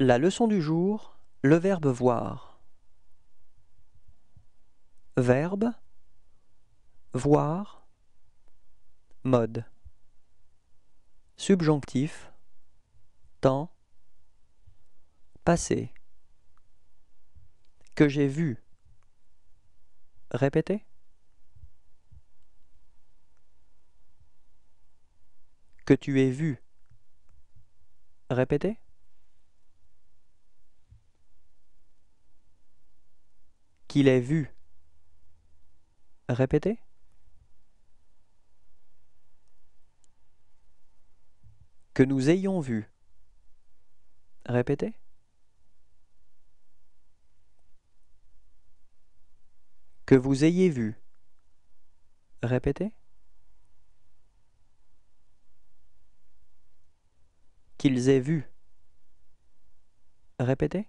La leçon du jour, le verbe voir. Verbe voir mode subjonctif temps passé que j'ai vu répétez que tu aies vu répétez qu'il ait vu. Répétez. Que nous ayons vu. Répétez. Que vous ayez vu. Répétez. Qu'ils aient vu. Répétez.